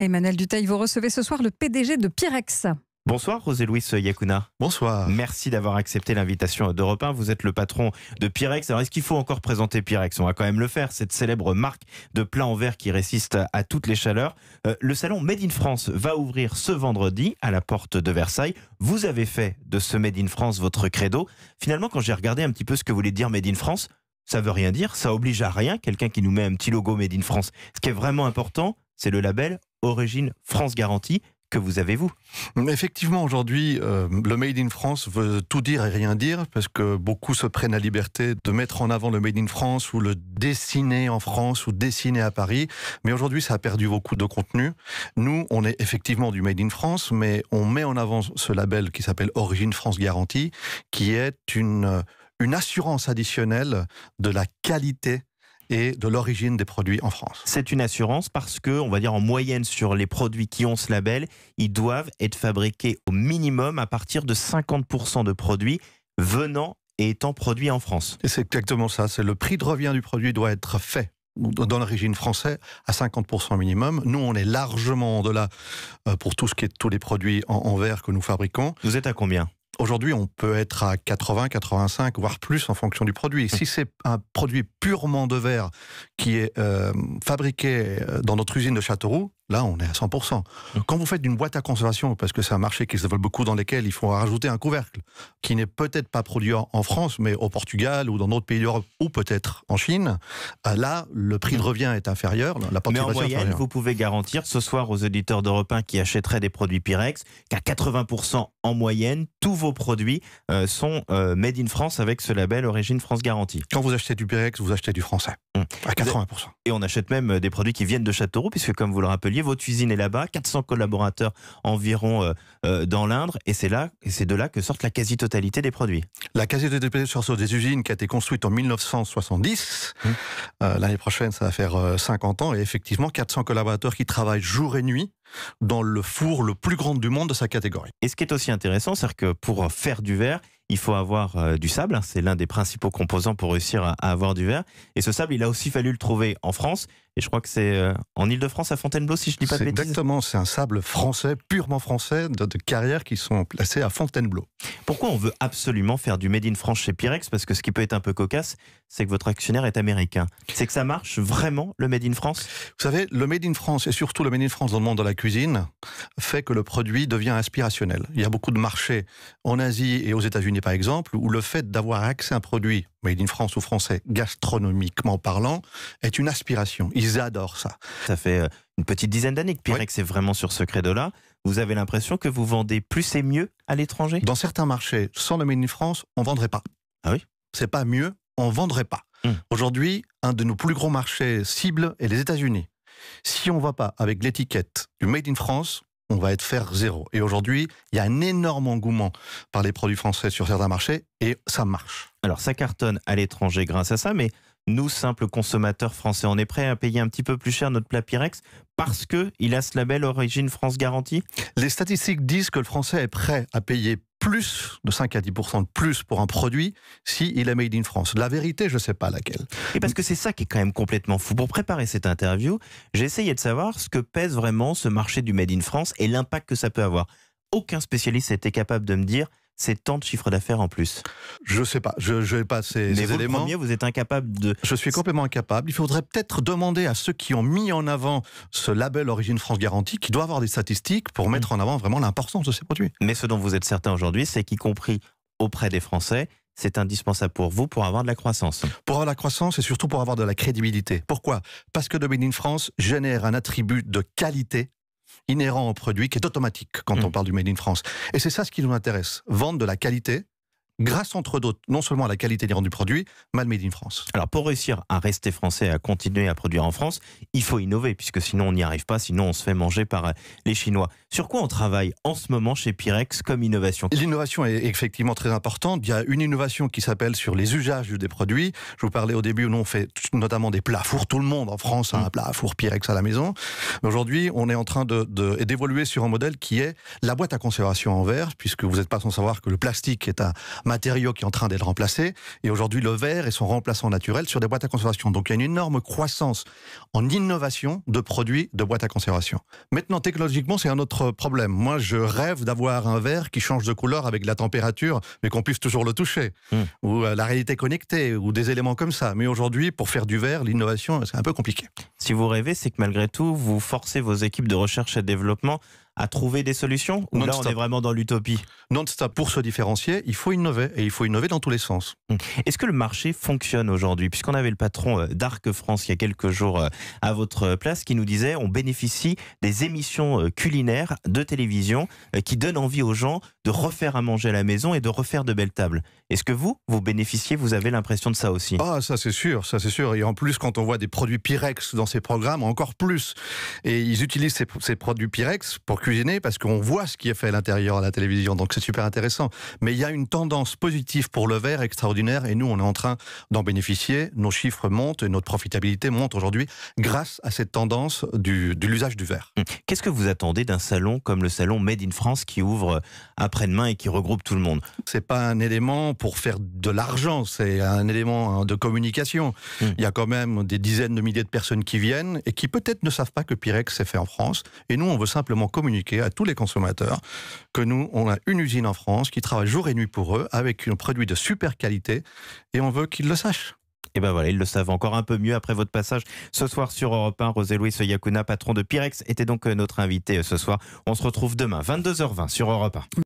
Emmanuel Duteil, vous recevez ce soir le PDG de Pyrex. Bonsoir Rosé-Louis Yacouna. Bonsoir. Merci d'avoir accepté l'invitation d'Europe 1. Vous êtes le patron de Pyrex. Alors est-ce qu'il faut encore présenter Pyrex On va quand même le faire, cette célèbre marque de plats en verre qui résiste à toutes les chaleurs. Euh, le salon Made in France va ouvrir ce vendredi à la porte de Versailles. Vous avez fait de ce Made in France votre credo. Finalement, quand j'ai regardé un petit peu ce que voulait dire Made in France, ça veut rien dire, ça oblige à rien quelqu'un qui nous met un petit logo Made in France. Ce qui est vraiment important, c'est le label origine France garantie que vous avez vous. Effectivement, aujourd'hui, euh, le Made in France veut tout dire et rien dire, parce que beaucoup se prennent la liberté de mettre en avant le Made in France ou le dessiner en France ou dessiner à Paris. Mais aujourd'hui, ça a perdu beaucoup de contenu. Nous, on est effectivement du Made in France, mais on met en avant ce label qui s'appelle Origine France Garantie, qui est une assurance additionnelle de la qualité et de l'origine des produits en France. C'est une assurance parce que, on va dire en moyenne sur les produits qui ont ce label, ils doivent être fabriqués au minimum à partir de 50% de produits venant et étant produits en France. Et c'est exactement ça, c'est le prix de revient du produit doit être fait dans l'origine française à 50% minimum. Nous, on est largement en delà euh, pour tout ce qui est tous les produits en, en verre que nous fabriquons. Vous êtes à combien Aujourd'hui, on peut être à 80, 85, voire plus en fonction du produit. Si c'est un produit purement de verre qui est euh, fabriqué euh, dans notre usine de Châteauroux, Là, on est à 100%. Hum. Quand vous faites d'une boîte à conservation, parce que c'est un marché qui se développe beaucoup dans lequel il faut rajouter un couvercle, qui n'est peut-être pas produit en France, mais au Portugal ou dans d'autres pays d'Europe, ou peut-être en Chine, euh, là, le prix de hum. revient est inférieur. La mais en moyenne, vous pouvez garantir ce soir aux éditeurs d'Europe 1 qui achèteraient des produits Pyrex qu'à 80% en moyenne, tous vos produits euh, sont euh, made in France avec ce label Origine France Garantie. Quand vous achetez du Pyrex, vous achetez du français. Hum. À 80%. Et on achète même des produits qui viennent de Châteauroux, puisque comme vous le rappelez, votre usine est là-bas, 400 collaborateurs environ euh, euh, dans l'Indre, et c'est là, c'est de là que sortent la quasi-totalité des produits. La quasi-totalité sur des usines qui a été construite en 1970. Hum. Euh, l'année prochaine, ça va faire 50 ans, et effectivement, 400 collaborateurs qui travaillent jour et nuit dans le four le plus grand du monde de sa catégorie. Et ce qui est aussi intéressant, c'est que pour faire du verre, il faut avoir du sable. C'est l'un des principaux composants pour réussir à, avoir du verre. Et ce sable, il a aussi fallu le trouver en France. Et je crois que c'est euh, en Ile-de-France, à Fontainebleau, si je ne dis pas de bêtises. Exactement, c'est un sable français, purement français, de, carrières qui sont placées à Fontainebleau. Pourquoi on veut absolument faire du Made in France chez Pyrex Parce que ce qui peut être un peu cocasse, c'est que votre actionnaire est américain. C'est que ça marche vraiment, le Made in France Vous savez, le Made in France, et surtout le Made in France dans le monde de la cuisine, fait que le produit devient inspirationnel. Il y a beaucoup de marchés en Asie et aux États-Unis, par exemple, où le fait d'avoir accès à un produit Made in France ou français, gastronomiquement parlant, est une aspiration. Ils adorent ça. Ça fait euh, une petite dizaine d'années que Pirex est vraiment sur ce de là Vous avez l'impression que vous vendez plus et mieux à l'étranger Dans certains marchés, sans le Made in France, on vendrait pas. Ah oui C'est pas mieux, on vendrait pas. Hmm. Aujourd'hui, un de nos plus gros marchés cibles est les États-Unis. Si on ne va pas avec l'étiquette du Made in France, on va être faire zéro. Et aujourd'hui, il y a un énorme engouement par les produits français sur certains marchés et ça marche. Alors ça cartonne à l'étranger grâce à ça, mais nous, simples consommateurs français, on est prêt à payer un petit peu plus cher notre plat Pyrex parce qu'il a ce label Origine France Garantie Les statistiques disent que le français est prêt à payer plus de 5 à 10 de plus pour un produit s'il est made in France. La vérité, je ne sais pas laquelle. Et parce que c'est ça qui est quand même complètement fou. Pour préparer cette interview, j'ai essayé de savoir ce que pèse vraiment ce marché du made in France et l'impact que ça peut avoir. Aucun spécialiste n'était capable de me dire c'est tant de chiffres d'affaires en plus Je ne sais pas, je n'ai pas ces, vous, éléments. Le premier, vous êtes incapable de. Je suis complètement incapable. Il faudrait peut-être demander à ceux qui ont mis en avant ce label Origine France Garantie, qui doit avoir des statistiques pour mettre en avant vraiment l'importance de ces produits. Mais ce dont vous êtes certain aujourd'hui, c'est qu'y compris auprès des Français, c'est indispensable pour vous pour avoir de la croissance. Pour avoir de la croissance et surtout pour avoir de la crédibilité. Pourquoi Parce que in France génère un attribut de qualité inhérent au produit qui est automatique quand on mm. parle du Made in France. Et c'est ça ce qui nous intéresse, vendre de la qualité grâce entre d'autres non seulement à la qualité des rendus produits, mal made in France. Alors pour réussir à rester français, et à continuer à produire en France, il faut innover puisque sinon on n'y arrive pas, sinon on se fait manger par euh, les Chinois. Sur quoi on travaille en ce moment chez Pyrex comme innovation L'innovation est effectivement très importante. Il y a une innovation qui s'appelle sur les usages des produits. Je vous parlais au début où on fait notamment des plats à four. Tout le monde en France un plat à four Pyrex à la maison. Aujourd'hui, on est en train de, d'évoluer sur un modèle qui est la boîte à conservation en verre puisque vous n'êtes pas sans savoir que le plastique est un matériaux qui est en train d'être remplacés, et aujourd'hui le verre est son remplaçant naturel sur des boîtes à conservation. Donc il y a une énorme croissance en innovation de produits de boîtes à conservation. Maintenant, technologiquement, c'est un autre problème. Moi, je rêve d'avoir un verre qui change de couleur avec la température, mais qu'on puisse toujours le toucher, hmm. ou euh, la réalité connectée, ou des éléments comme ça. Mais aujourd'hui, pour faire du verre, l'innovation, c'est un peu compliqué. Si vous rêvez, c'est que malgré tout, vous forcez vos équipes de recherche et développement à trouver des solutions Ou là, on est vraiment dans l'utopie non ça. Pour se différencier, il faut innover et il faut innover dans tous les sens. Hum. Est-ce que le marché fonctionne aujourd'hui Puisqu'on avait le patron euh, d'Arc France il y a quelques jours euh, à votre euh, place qui nous disait on bénéficie des émissions culinaires de télévision qui donnent envie aux gens de refaire à manger à la maison et de refaire de belles tables. Est-ce que vous, vous bénéficiez, vous avez l'impression de ça aussi Ah, ça c'est sûr, ça c'est sûr. Et en plus, quand on voit des produits Pyrex dans ces programmes, encore plus. Et ils utilisent ces produits Pyrex pour cuisiner parce qu'on voit ce qui est fait à l'intérieur à la télévision, donc c'est super intéressant. Mais il y a une tendance positive pour le verre extraordinaire et nous, on est en train d'en bénéficier. Nos chiffres montent et notre profitabilité monte aujourd'hui grâce à cette tendance du, de l'usage du verre. Hum. Qu'est-ce que vous attendez d'un salon comme le salon Made in France qui ouvre après-demain et qui regroupe tout le monde C'est pas un élément pour faire de l'argent, c'est un élément hein, de communication. Hum. Il y a quand même des dizaines de milliers de personnes qui viennent et qui peut-être ne savent pas que Pyrex s'est fait en France. Et nous, on veut simplement communiquer à tous les consommateurs que nous, on a une usine en France qui travaille jour et nuit pour eux avec un produit de super qualité et on veut qu'ils le sachent. Et eh ben voilà, ils le savent encore un peu mieux après votre passage ce soir sur Europe 1. Rosé Louis patron de Pyrex, était donc euh, notre invité euh, ce soir. On se retrouve demain, 22h20 sur Europe 1.